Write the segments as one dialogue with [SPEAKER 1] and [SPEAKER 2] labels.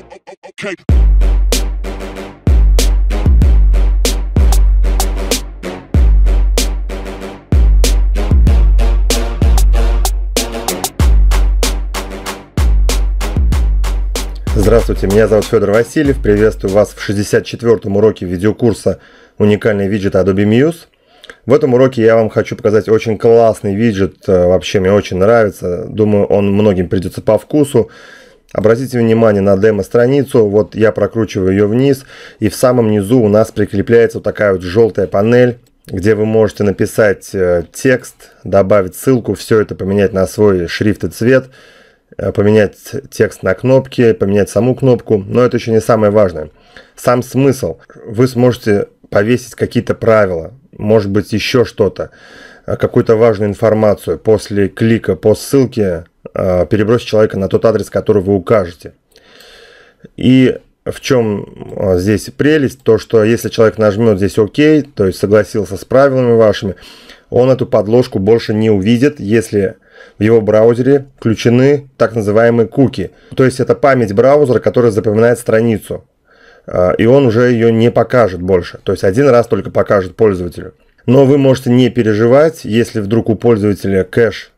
[SPEAKER 1] Okay. Здравствуйте, меня зовут Федор Васильев. Приветствую вас в 64-м уроке видеокурса «Уникальный виджет Adobe Muse». В этом уроке я вам хочу показать очень классный виджет, э, вообще мне очень нравится. Думаю, он многим придется по вкусу. Обратите внимание на демо-страницу, вот я прокручиваю ее вниз, и в самом низу у нас прикрепляется вот такая вот желтая панель, где вы можете написать э, текст, добавить ссылку, все это поменять на свой шрифт и цвет, э, поменять текст на кнопке, поменять саму кнопку, но это еще не самое важное. Сам смысл. Вы сможете повесить какие-то правила, может быть еще что-то, э, какую-то важную информацию после клика по ссылке, а, перебросить человека на тот адрес, который вы укажете. И в чем а, здесь прелесть, то что если человек нажмет здесь ОК, то есть согласился с правилами вашими, он эту подложку больше не увидит, если в его браузере включены так называемые куки. То есть это память браузера, которая запоминает страницу. А, и он уже ее не покажет больше. То есть один раз только покажет пользователю. Но вы можете не переживать, если вдруг у пользователя кэш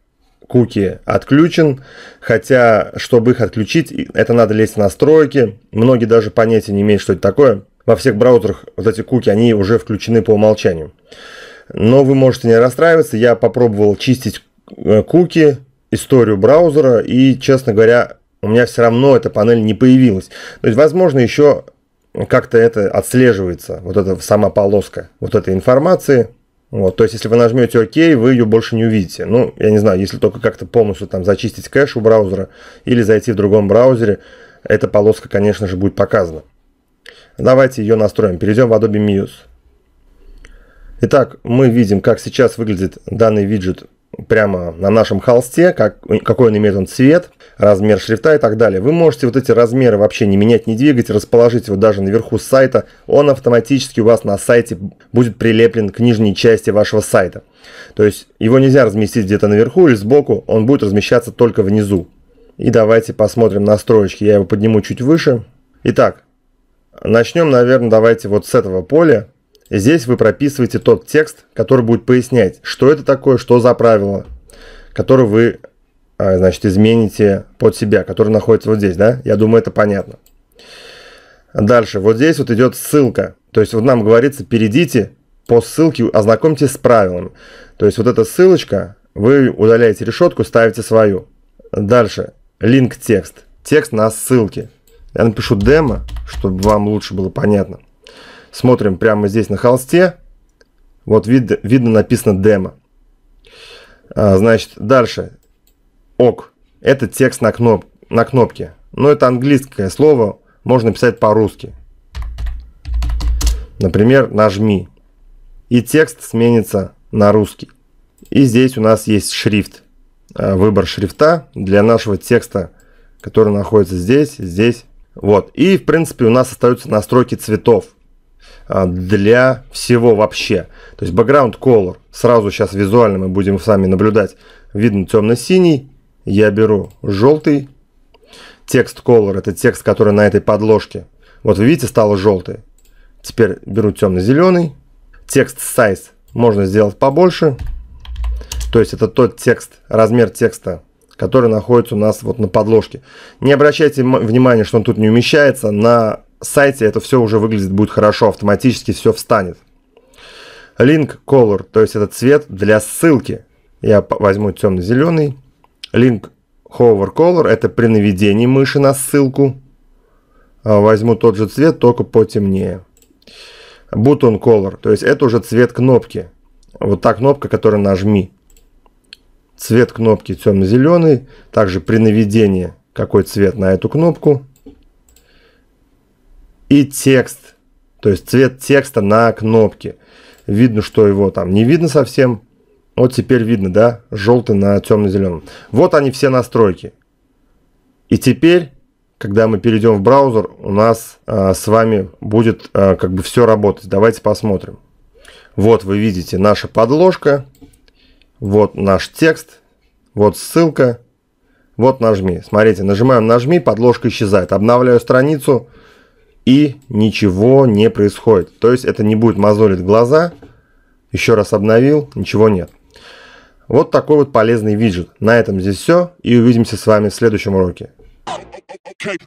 [SPEAKER 1] куки отключен, хотя, чтобы их отключить, это надо лезть в настройки. Многие даже понятия не имеют, что это такое. Во всех браузерах вот эти куки, они уже включены по умолчанию. Но вы можете не расстраиваться. Я попробовал чистить э, куки, историю браузера, и, честно говоря, у меня все равно эта панель не появилась. То есть, возможно, еще как-то это отслеживается, вот эта сама полоска вот этой информации – вот, то есть, если вы нажмете ОК, вы ее больше не увидите. Ну, я не знаю, если только как-то полностью там зачистить кэш у браузера или зайти в другом браузере, эта полоска, конечно же, будет показана. Давайте ее настроим. Перейдем в Adobe Muse. Итак, мы видим, как сейчас выглядит данный виджет прямо на нашем холсте, как, какой он имеет он цвет – размер шрифта и так далее. Вы можете вот эти размеры вообще не менять, не двигать, расположить его даже наверху сайта. Он автоматически у вас на сайте будет прилеплен к нижней части вашего сайта. То есть его нельзя разместить где-то наверху или сбоку, он будет размещаться только внизу. И давайте посмотрим настроечки. Я его подниму чуть выше. Итак, начнем, наверное, давайте вот с этого поля. Здесь вы прописываете тот текст, который будет пояснять, что это такое, что за правило, которое вы а, значит, измените под себя, который находится вот здесь, да? Я думаю, это понятно. Дальше, вот здесь вот идет ссылка. То есть вот нам говорится, перейдите по ссылке, ознакомьтесь с правилами. То есть вот эта ссылочка, вы удаляете решетку, ставите свою. Дальше, линк текст. Текст на ссылке. Я напишу демо, чтобы вам лучше было понятно. Смотрим прямо здесь на холсте. Вот вид, видно написано демо. А, значит, дальше ок. Это текст на, кноп на кнопке. Но это английское слово, можно писать по-русски. Например, нажми. И текст сменится на русский. И здесь у нас есть шрифт. А, выбор шрифта для нашего текста, который находится здесь, здесь. Вот. И, в принципе, у нас остаются настройки цветов а, для всего вообще. То есть background color. Сразу сейчас визуально мы будем сами наблюдать. Видно темно-синий, я беру желтый текст color, это текст, который на этой подложке. Вот вы видите, стало желтый. Теперь беру темно-зеленый. Текст size можно сделать побольше. То есть это тот текст, размер текста, который находится у нас вот на подложке. Не обращайте внимания, что он тут не умещается. На сайте это все уже выглядит будет хорошо, автоматически все встанет. Link color, то есть это цвет для ссылки. Я возьму темно-зеленый. Link Hover Color – это при наведении мыши на ссылку. А, возьму тот же цвет, только потемнее. Button Color, то есть это уже цвет кнопки. Вот та кнопка, которую нажми. Цвет кнопки темно-зеленый. Также при наведении какой цвет на эту кнопку. И текст, то есть цвет текста на кнопке. Видно, что его там не видно совсем. Вот теперь видно, да, желтый на темно-зеленом. Вот они все настройки. И теперь, когда мы перейдем в браузер, у нас а, с вами будет а, как бы все работать. Давайте посмотрим. Вот вы видите наша подложка, вот наш текст, вот ссылка, вот нажми. Смотрите, нажимаем нажми, подложка исчезает. Обновляю страницу и ничего не происходит. То есть это не будет мозолить глаза. Еще раз обновил, ничего нет. Вот такой вот полезный виджет. На этом здесь все и увидимся с вами в следующем уроке. Okay.